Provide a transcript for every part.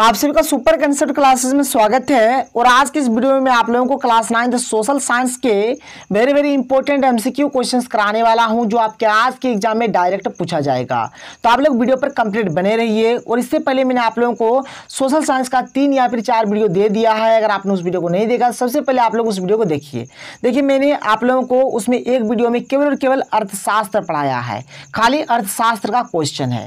आप सभी का सुपर कंसेप्ट क्लासेस में स्वागत है और आज के इस वीडियो में मैं आप लोगों को क्लास नाइन्थ सोशल साइंस के very very important MCQ questions कराने वाला हूं जो आपके आज के एग्जाम में डायरेक्ट पूछा जाएगा तो आप लोग वीडियो पर कंप्लीट बने रहिए और इससे पहले मैंने आप लोगों को सोशल साइंस का तीन या फिर चार वीडियो दे दिया है अगर आपने उस वीडियो को नहीं देखा सबसे पहले आप लोग उस वीडियो को देखिए देखिए मैंने आप लोगों को उसमें एक वीडियो में केवल और केवल अर्थशास्त्र पढ़ाया है खाली अर्थशास्त्र का क्वेश्चन है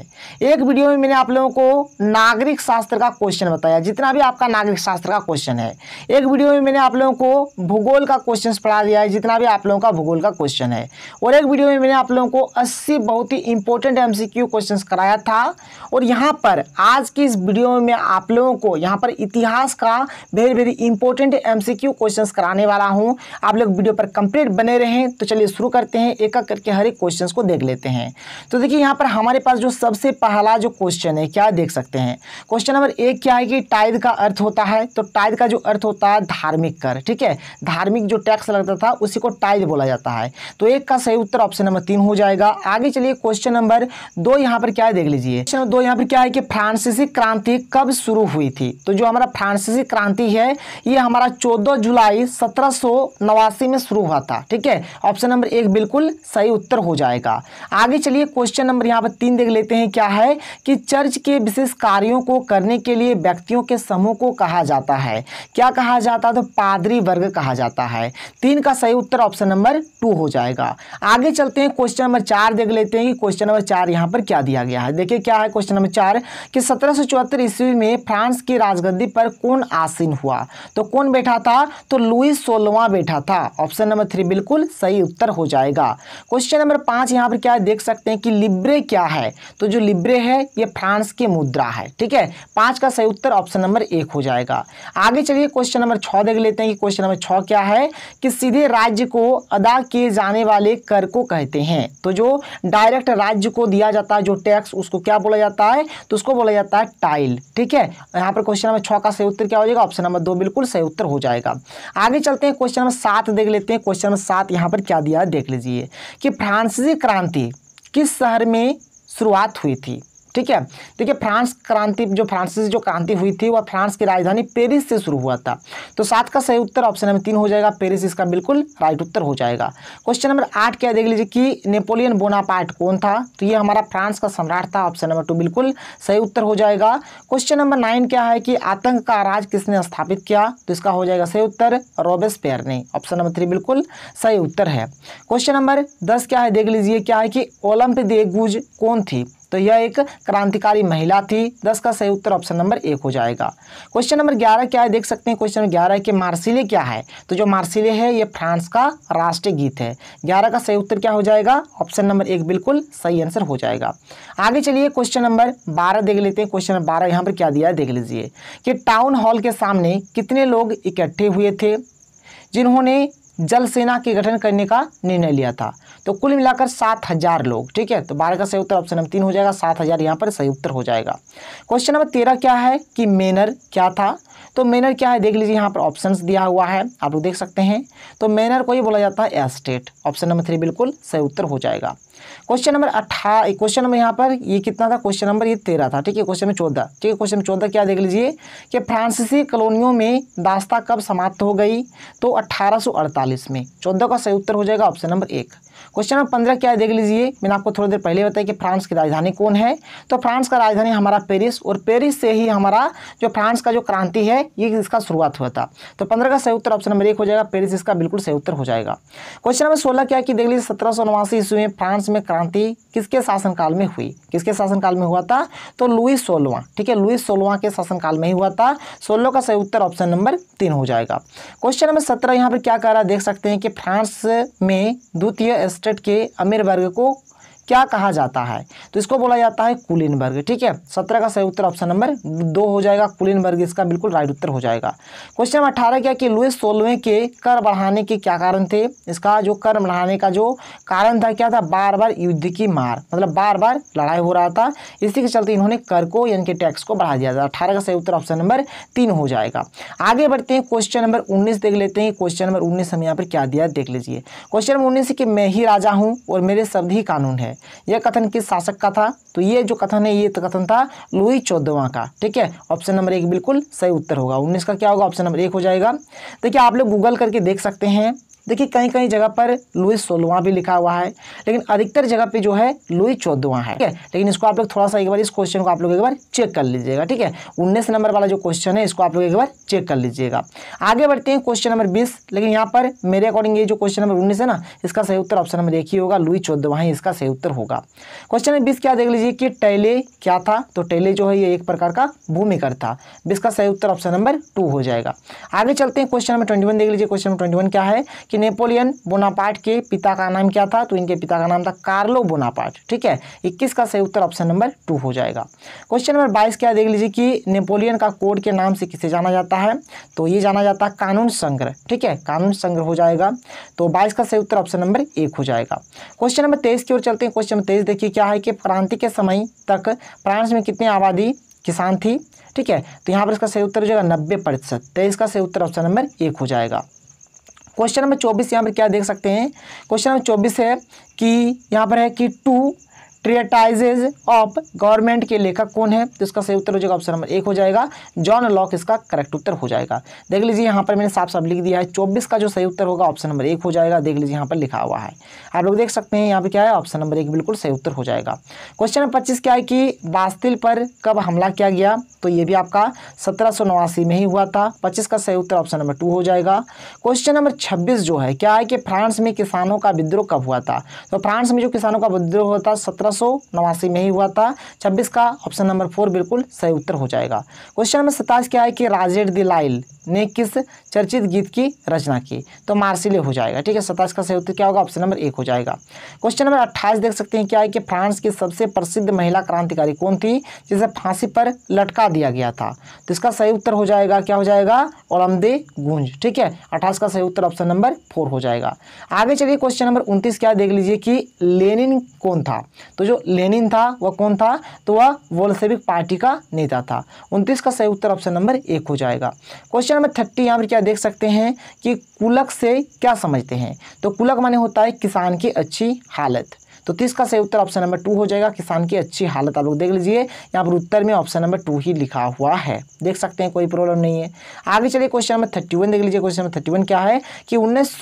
एक वीडियो में मैंने आप लोगों को नागरिक शास्त्र का क्वेश्चन बताया जितना भी आपका नागरिक शास्त्र का क्वेश्चन है एक वीडियो में मैंने आप लोगों को भूगोल का क्वेश्चन पढ़ा दिया है जितना भी आप लोगों का भूगोल का क्वेश्चन है और एक वीडियो में मैंने आप लोगों को अस्सी बहुत ही इंपॉर्टेंट एम सी कराया था और यहाँ पर आज की इस वीडियो में आप लोगों को यहाँ पर इतिहास का very very important M C कराने वाला हूँ आप लोग वीडियो पर कंप्लीट बने रहें तो चलिए शुरू करते हैं एक एक करके हर एक क्वेश्चन को देख लेते हैं तो देखिए यहाँ पर हमारे पास जो सबसे पहला जो क्वेश्चन है क्या देख सकते हैं क्वेश्चन नंबर ए एक क्या है कि टाइद का अर्थ होता है तो टाइद का जो अर्थ होता है धार्मिक कर ठीक है धार्मिक जो टैक्स लगता था उसी को टाइद बोला जाता है तो एक का सही उत्तर ऑप्शन नंबर तीन हो जाएगा आगे चलिए क्वेश्चन नंबर दो यहाँ पर क्या है देख लीजिए क्वेश्चन दो यहाँ पर क्या है कि फ्रांसीसी क्रांति कब शुरू हुई थी तो जो हमारा फ्रांसीसी क्रांति है ये हमारा चौदह जुलाई सत्रह में शुरू हुआ था ठीक है ऑप्शन नंबर एक बिल्कुल सही उत्तर हो जाएगा आगे चलिए क्वेश्चन नंबर यहाँ पर तीन देख लेते हैं क्या है कि चर्च के विशेष कार्यों को करने के लिए व्यक्तियों के समूह को कहा जाता है क्या कहा जाता है तो पादरी वर्ग कहा जाता है तीन का सही उत्तर ऑप्शन नंबर टू हो जाएगा आगे चलते हैं क्वेश्चन नंबर चार देख लेते हैं कि क्वेश्चन नंबर चार यहाँ पर क्या दिया गया है देखिए क्या है क्वेश्चन नंबर चार कि सत्रह ईस्वी में फ्रांस की राजगद्दी पर कौन आसीन हुआ तो कौन बैठा था तो लुई सोलवा बैठा था ऑप्शन नंबर थ्री बिल्कुल सही उत्तर हो जाएगा क्वेश्चन नंबर पांच यहाँ पर क्या देख सकते हैं कि लिब्रे क्या है तो जो लिब्रे है ये फ्रांस की मुद्रा है ठीक है पांच इसका सही उत्तर ऑप्शन नंबर एक हो जाएगा आगे चलिए क्वेश्चन नंबर छः देख लेते हैं कि क्वेश्चन नंबर छः क्या है कि सीधे राज्य को अदा किए जाने वाले कर को कहते हैं तो जो डायरेक्ट राज्य को दिया जाता है जो टैक्स उसको क्या बोला जाता है तो उसको बोला जाता है टाइल ठीक है यहाँ पर क्वेश्चन नंबर छः का सही उत्तर क्या हो जाएगा ऑप्शन नंबर दो बिल्कुल सही उत्तर हो जाएगा आगे चलते हैं क्वेश्चन नंबर सात देख लेते हैं क्वेश्चन नंबर सात यहाँ पर क्या दिया देख लीजिए कि फ्रांसीसी क्रांति किस शहर में शुरुआत हुई थी ठीक है देखिए फ्रांस क्रांति जो फ्रांसिस जो क्रांति हुई थी वह फ्रांस की राजधानी पेरिस से शुरू हुआ था तो सात का सही उत्तर ऑप्शन नंबर तीन हो जाएगा पेरिस इसका बिल्कुल राइट उत्तर हो जाएगा क्वेश्चन नंबर आठ क्या देख लीजिए कि नेपोलियन बोनापार्ट कौन था तो ये हमारा फ्रांस का सम्राट था ऑप्शन नंबर टू बिल्कुल सही उत्तर हो जाएगा क्वेश्चन नंबर नाइन क्या है कि आतंक का राज किसने स्थापित किया तो इसका हो जाएगा सही उत्तर रोबेस पेयर ने ऑप्शन नंबर थ्री बिल्कुल सही उत्तर है क्वेश्चन नंबर दस क्या है देख लीजिए क्या है कि ओलंप देगुज कौन थी तो यह एक क्रांतिकारी महिला थी दस का सही उत्तर ऑप्शन नंबर एक हो जाएगा क्वेश्चन नंबर ग्यारह क्या है देख सकते हैं क्वेश्चन नंबर ग्यारह के मार्सिले क्या है तो जो मार्सिले है यह फ्रांस का राष्ट्रीय गीत है ग्यारह का सही उत्तर क्या हो जाएगा ऑप्शन नंबर एक बिल्कुल सही आंसर हो जाएगा आगे चलिए क्वेश्चन नंबर बारह देख लेते हैं क्वेश्चन नंबर बारह यहाँ पर क्या दिया है देख लीजिए कि टाउन हॉल के सामने कितने लोग इकट्ठे हुए थे जिन्होंने जल सेना के गठन करने का निर्णय लिया था तो कुल मिलाकर सात हजार लोग ठीक है तो बारह का सही उत्तर ऑप्शन नंबर तीन हो जाएगा सात हजार यहाँ पर सही उत्तर हो जाएगा क्वेश्चन नंबर तेरह क्या है कि मेनर क्या था तो मेनर क्या है देख लीजिए यहाँ पर ऑप्शन दिया हुआ है आप लोग देख सकते हैं तो मेनर को ही बोला जाता है एस्टेट ऑप्शन नंबर थ्री बिल्कुल सही उत्तर हो जाएगा क्वेश्चन नंबर अट्ठा क्वेश्चन नंबर यहाँ पर ये कितना था क्वेश्चन नंबर ये तेरह था ठीक है क्वेश्चन नंबर चौदह ठीक है क्वेश्चन चौदह क्या देख लीजिए कि फ्रांसीसी कॉलोनियों में दास्ता कब समाप्त हो गई तो 1848 में चौदह का सही उत्तर हो जाएगा ऑप्शन नंबर एक क्वेश्चन नंबर पंद्रह क्या देख लीजिए मैंने आपको थोड़ी देर पहले बताया कि फ्रांस की राजधानी कौन है तो फ्रांस का राजधानी हमारा पेरिस और पेरिस से ही हमारा जो फ्रांस का जो क्रांति है ये इसका शुरुआत हुआ था तो पंद्रह का सही उत्तर ऑप्शन नंबर एक हो जाएगा पेरिस इसका बिल्कुल सही उत्तर हो जाएगा क्वेश्चन नंबर सोलह क्या कि देख लीजिए सत्रह ईस्वी में फ्रांस फ्रांस में क्रांति किसके शासनकाल में हुई किसके शासनकाल में हुआ था तो लुई सोलवा ठीक है लुई सोलवा के शासनकाल में ही हुआ था सोलह का सही उत्तर ऑप्शन नंबर तीन हो जाएगा क्वेश्चन नंबर सत्रह यहाँ पर क्या कह रहा है देख सकते हैं कि फ्रांस में द्वितीय स्टेट के अमीर वर्ग को क्या कहा जाता है तो इसको बोला जाता है कुलिन वर्ग ठीक है सत्रह का सही उत्तर ऑप्शन नंबर दो हो जाएगा कुलिन वर्ग इसका बिल्कुल राइट उत्तर हो जाएगा क्वेश्चन नंबर अठारह क्या कि लुइस सोलवे के कर बढ़ाने के क्या कारण थे इसका जो कर बढ़ाने का जो कारण था क्या था बार बार युद्ध की मार मतलब बार बार लड़ाई हो रहा था इसी के चलते इन्होंने कर को यानी कि टैक्स को बढ़ा दिया था अठारह का सही उत्तर ऑप्शन नंबर तीन हो जाएगा आगे बढ़ते हैं क्वेश्चन नंबर उन्नीस देख लेते हैं क्वेश्चन नंबर उन्नीस हम यहाँ पर क्या दिया देख लीजिए क्वेश्चन नंबर उन्नीस कि मैं ही राजा हूँ और मेरे शब्द ही कानून है यह कथन किस शासक का था तो ये जो कथन है ये तो कथन था लुई चौदवा का ठीक है ऑप्शन नंबर एक बिल्कुल सही उत्तर होगा उन्नीस का क्या होगा ऑप्शन नंबर एक हो जाएगा देखिए आप लोग गूगल करके देख सकते हैं देखिए कहीं कहीं जगह पर लुई सोलवा भी लिखा हुआ है लेकिन अधिकतर जगह पे जो है लुई चौदवा है ठीक है लेकिन इसको आप लोग थोड़ा सा एक बार इस क्वेश्चन को आप लोग एक बार चेक कर लीजिएगा ठीक है उन्नीस नंबर वाला जो क्वेश्चन है इसको आप लोग एक बार चेक कर लीजिएगा आगे बढ़ते हैं क्वेश्चन नंबर बीस लेकिन यहाँ पर मेरे अकॉर्डिंग ये जो क्वेश्चन नंबर उन्नीस है ना इसका सही उत्तर ऑप्शन नंबर एक ही होगा लुई चौदवा है इसका सही उत्तर होगा क्वेश्चन नंबर बीस क्या देख लीजिए कि टैले क्या था तो टैले जो है ये एक प्रकार का भूमिकर था का सही उत्तर ऑप्शन नंबर टू हो जाएगा आगे चलते हैं क्वेश्चन नंबर ट्वेंटी देख लीजिए क्वेश्चन नंबर ट्वेंटी क्या है कि कि नेपोलियन बोनापार्ट के पिता का नाम क्या था तो इनके पिता का नाम था कार्लो बोनापार्ट ठीक है इक्कीस का सही उत्तर ऑप्शन नंबर टू हो जाएगा क्वेश्चन नंबर बाईस क्या देख लीजिए कि नेपोलियन का कोड के नाम से किसे जाना जाता है तो ये जाना जाता है कानून संग्रह ठीक है कानून संग्रह हो जाएगा तो बाईस का सही उत्तर ऑप्शन नंबर एक हो जाएगा क्वेश्चन नंबर तेईस की ओर चलते हैं क्वेश्चन नंबर तेईस देखिए क्या है कि क्रांति के समय तक फ्रांस में कितनी आबादी किसान थी ठीक है तो यहाँ पर इसका सही उत्तर हो जाएगा नब्बे प्रतिशत तेईस का सही उत्तर ऑप्शन नंबर एक हो जाएगा क्वेश्चन नंबर चौबीस यहाँ पर क्या देख सकते हैं क्वेश्चन नंबर चौबीस है कि यहाँ पर है कि टू ट्रियटाइजेज ऑफ गवर्नमेंट के लेखक कौन है तो इसका सही उत्तर हो जाएगा ऑप्शन नंबर एक हो जाएगा जॉन लॉक इसका करेक्ट उत्तर हो जाएगा देख लीजिए यहाँ पर मैंने साफ साफ लिख दिया है चौबीस का जो सही उत्तर होगा ऑप्शन नंबर एक हो जाएगा देख लीजिए यहाँ पर लिखा हुआ है आप लोग देख सकते हैं यहाँ पर क्या है ऑप्शन नंबर एक बिल्कुल सही उत्तर हो जाएगा क्वेश्चन नंबर पच्चीस क्या है कि बास्तिल पर कब हमला किया गया तो ये भी आपका सत्रह में ही हुआ था पच्चीस का सही उत्तर ऑप्शन नंबर टू हो जाएगा क्वेश्चन नंबर छब्बीस जो है क्या है कि फ्रांस में किसानों का विद्रोह कब हुआ था तो फ्रांस में जो किसानों का विद्रोह हुआ था सत्रह नवासी में ही हुआ था छब्बीस का ऑप्शन नंबर फोर बिल्कुल सही उत्तर हो जाएगा क्वेश्चन नंबर सत्ताईस क्या है कि राजेड दिलाइल ने किस चर्चित गीत की रचना की तो मार्सिले हो जाएगा ठीक है सताइस का सही उत्तर क्या होगा ऑप्शन नंबर एक हो जाएगा क्वेश्चन नंबर अट्ठाईस देख सकते हैं क्या है कि फ्रांस की सबसे प्रसिद्ध महिला क्रांतिकारी कौन थी जिसे फांसी पर लटका दिया गया था तो इसका सही उत्तर हो जाएगा क्या हो जाएगा ओलमदे गुंज ठीक है अट्ठाईस का सही उत्तर ऑप्शन नंबर फोर हो जाएगा आगे चलिए क्वेश्चन नंबर उन्तीस क्या देख लीजिए कि लेनिन कौन था तो जो लेनिन था वह कौन था तो वह वोलसेविक पार्टी का नेता था उन्तीस का सही उत्तर ऑप्शन नंबर एक हो जाएगा क्वेश्चन क्वेश्चन नंबर थर्टी यहाँ पर क्या देख सकते हैं कि कुलक से क्या समझते हैं तो कुलक माने होता है किसान की अच्छी हालत तो तीस का सही उत्तर ऑप्शन नंबर टू हो जाएगा किसान की अच्छी हालत आप लोग देख लीजिए यहाँ पर उत्तर में ऑप्शन नंबर टू ही लिखा हुआ है देख सकते हैं कोई प्रॉब्लम नहीं है आगे चलिए क्वेश्चन नंबर थर्टी देख लीजिए क्वेश्चन नंबर थर्टी क्या है कि उन्नीस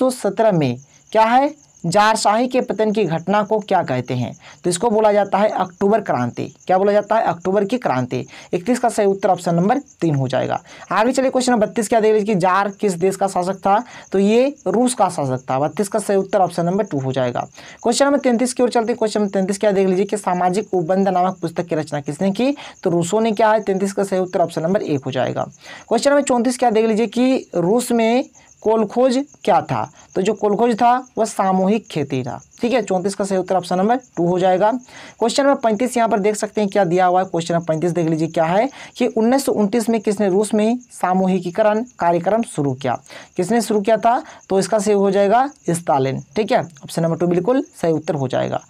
में क्या है जारशाही के पतन की घटना को क्या कहते हैं तो इसको बोला जाता है अक्टूबर क्रांति क्या बोला जाता है अक्टूबर की क्रांति इकतीस का सही उत्तर ऑप्शन नंबर तीन हो जाएगा आगे चलिए क्वेश्चन नंबर बत्तीस क्या देख लीजिए कि जार किस देश का शासक था तो ये रूस का शासक था बत्तीस का सही उत्तर ऑप्शन नंबर टू हो जाएगा क्वेश्चन नंबर तैंतीस की ओर चलते क्वेश्चन नंबर तैंतीस क्या देख लीजिए कि सामाजिक उपबंध नामक पुस्तक की रचना किसने की तो रूसों ने क्या है तैंतीस का सही उत्तर ऑप्शन नंबर एक हो जाएगा क्वेश्चन नंबर चौंतीस क्या देख लीजिए कि रूस में कोलखोज क्या था तो जो कोलखोज था वह सामूहिक खेती था ठीक है चौंतीस का सही उत्तर ऑप्शन नंबर टू हो जाएगा क्वेश्चन नंबर पैंतीस यहाँ पर देख सकते हैं क्या दिया हुआ है क्वेश्चन नंबर पैंतीस देख लीजिए क्या है कि उन्नीस में किसने रूस में सामूहिकीकरण कार्यक्रम शुरू किया किसने शुरू किया था तो इसका सही हो जाएगा स्टालिन ठीक है ऑप्शन नंबर टू बिल्कुल सही उत्तर हो जाएगा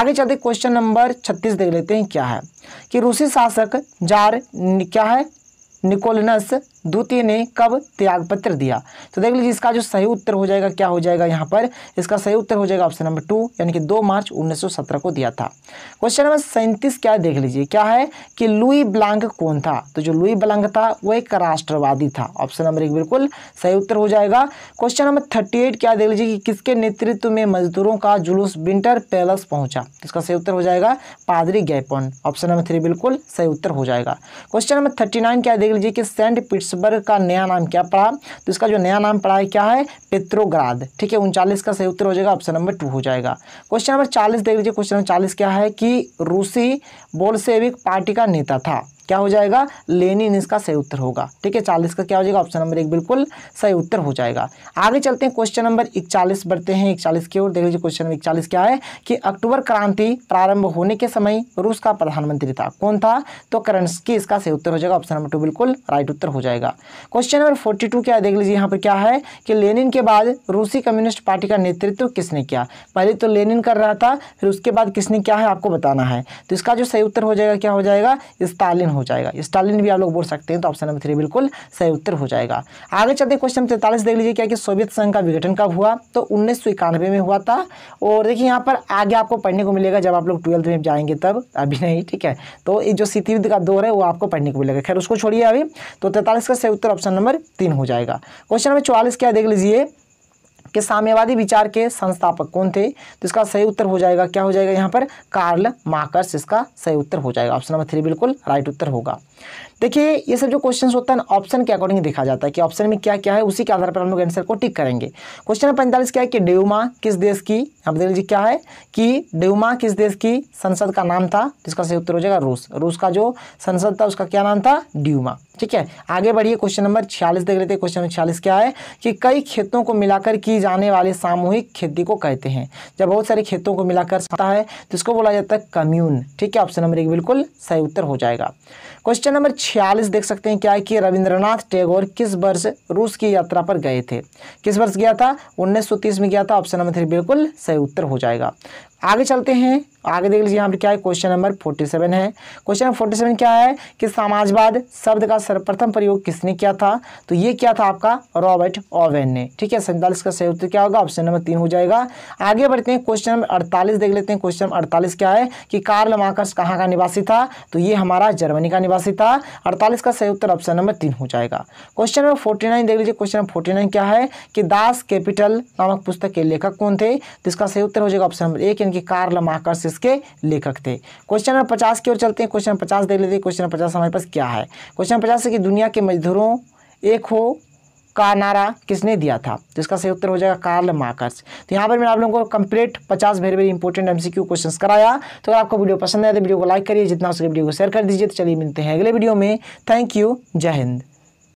आगे चलते क्वेश्चन नंबर छत्तीस देख लेते हैं क्या है कि रूसी शासक जार क्या है निकोलनस द्वितीय ने कब त्यागपत्र दिया तो देख लीजिए इसका जो सही उत्तर हो जाएगा क्या हो जाएगा यहाँ पर इसका सही उत्तर हो जाएगा ऑप्शन नंबर टू यानी कि दो मार्च 1917 को दिया था क्वेश्चन नंबर सैंतीस क्या देख लीजिए क्या है कि लुई ब्लांक कौन था तो जो लुई ब्लांक था वो एक राष्ट्रवादी था ऑप्शन नंबर एक बिल्कुल सही उत्तर हो जाएगा क्वेश्चन नंबर थर्टी क्या देख लीजिए कि किसके नेतृत्व में मजदूरों का जुलूस विंटर पैलेस पहुंचा तो इसका सही उत्तर हो जाएगा पादरी गैपन ऑप्शन नंबर थ्री बिल्कुल सही उत्तर हो जाएगा क्वेश्चन नंबर थर्टी क्या देख देख लीजिए कि सेंट पिट्सबर्ग का नया नाम क्या पड़ा तो इसका जो नया नाम पड़ा है क्या है पेत्रोग्राद ठीक है उनचालीस का सही उत्तर हो जाएगा ऑप्शन नंबर टू हो जाएगा क्वेश्चन नंबर चालीस देख लीजिए क्वेश्चन नंबर चालीस क्या है कि रूसी बोलसेविक पार्टी का नेता था क्या हो जाएगा लेनिन इसका सही उत्तर होगा ठीक है चालीस का क्या हो जाएगा ऑप्शन नंबर एक बिल्कुल सही उत्तर हो जाएगा आगे चलते हैं क्वेश्चन नंबर इकचालीस बढ़ते हैं इकचालीस की ओर देख लीजिए क्वेश्चन नंबर इकचालीस क्या है कि अक्टूबर क्रांति प्रारंभ होने के समय रूस का प्रधानमंत्री था कौन था तो करंसकी इसका सही उत्तर हो जाएगा ऑप्शन नंबर टू बिल्कुल राइट उत्तर हो जाएगा क्वेश्चन नंबर फोर्टी क्या है देख लीजिए यहाँ पर क्या है कि लेनिन के बाद रूसी कम्युनिस्ट पार्टी का नेतृत्व किसने किया पहले तो लेनिन कर रहा था फिर उसके बाद किसने क्या है आपको बताना है तो इसका जो सही उत्तर हो जाएगा क्या हो जाएगा स्टालिन हो हो जाएगा स्टालिन भी आप लोग बोल सकते हैं तो ऑप्शन नंबर थ्री बिल्कुल सही उत्तर हो जाएगा आगे चलते क्वेश्चन तैंतालीस देख लीजिए क्या कि सोवियत संघ का विघटन कब हुआ तो उन्नीस में हुआ था और देखिए यहाँ पर आगे आपको पढ़ने को मिलेगा जब आप लोग ट्वेल्थ में जाएंगे तब अभी नहीं ठीक है तो ये जो शीत युद्ध का दौर है वो आपको पढ़ने को मिलेगा खैर उसको छोड़िए अभी तो तैंतालीस का सही उत्तर ऑप्शन नंबर तीन हो जाएगा क्वेश्चन नंबर चौवालीस क्या देख लीजिए के साम्यवादी विचार के संस्थापक कौन थे तो इसका सही उत्तर हो जाएगा क्या हो जाएगा यहाँ पर कार्ल मार्कस इसका सही उत्तर हो जाएगा ऑप्शन नंबर थ्री बिल्कुल राइट उत्तर होगा देखिए ये सब जो क्वेश्चन होता है ना ऑप्शन के अकॉर्डिंग देखा जाता है कि ऑप्शन में क्या क्या है उसी के आधार पर हम लोग आंसर को टिक करेंगे क्वेश्चन नंबर पैंतालीस क्या है कि ड्यूमा किस देश की आप देख लीजिए क्या है कि ड्यूमा किस देश की संसद का नाम था जिसका सही उत्तर हो जाएगा रूस रूस का जो संसद था उसका क्या नाम था ड्यूमा ठीक है आगे बढ़िए क्वेश्चन नंबर छियालीस देख लेते हैं क्वेश्चन नंबर छियालीस क्या है कि कई खेतों को मिलाकर की जाने वाली सामूहिक खेती को कहते हैं जब बहुत सारे खेतों को मिलाकर होता है तो इसको बोला जाता है कम्यून ठीक है ऑप्शन नंबर एक बिल्कुल सही उत्तर हो जाएगा क्वेश्चन क्वेश्चन नंबर छियालीस देख सकते हैं क्या है कि रविंद्रनाथ टैगोर किस वर्ष रूस की यात्रा पर गए थे किस वर्ष गया था 1930 में गया था ऑप्शन नंबर थ्री बिल्कुल सही उत्तर हो जाएगा आगे चलते हैं आगे देख लीजिए यहाँ पर क्या है क्वेश्चन नंबर फोर्टी सेवन है क्वेश्चन नंबर फोर्टी सेवन क्या है कि समाजवाद शब्द का सर्वप्रथम प्रयोग किसने किया था तो ये क्या था आपका रॉबर्ट ओवेन ने ठीक है सैंतालीस का सही उत्तर क्या होगा ऑप्शन नंबर तीन हो जाएगा आगे बढ़ते हैं क्वेश्चन नंबर अड़तालीस देख लेते हैं क्वेश्चन नंबर अड़तालीस क्या है कि कार्ल मार्कस कहाँ का निवासी था तो ये हमारा जर्मनी का निवासी था अड़तालीस का सही उत्तर ऑप्शन नंबर तीन हो जाएगा क्वेश्चन नंबर फोर्टी नाइन देख लीजिए क्वेश्चन नंबर फोर्टी नाइन क्या है कि दास कैपिटल नामक पुस्तक के लेखक कौन थे तो इसका सही उत्तर हो जाएगा ऑप्शन नंबर एक क्वेश्चन की कार्ल मार्कस इसके लेखक थे क्वेश्चन नंबर पचास की ओर चलते हैं क्वेश्चन पचास देख लेते हैं क्वेश्चन पचास हमारे पास क्या है क्वेश्चन पचास है कि दुनिया के मजदूरों एक हो का नारा किसने दिया था तो इसका सही उत्तर हो जाएगा कार्ल मार्कस तो यहाँ पर मैंने आप लोगों को कंप्लीट पचास very very important MCQ questions कराया तो अगर आपको वीडियो पसंद आया तो वीडियो को लाइक करिए जितना उसके वीडियो को शेयर कर दीजिए तो चलिए मिलते हैं अगले वीडियो में थैंक यू जय हिंद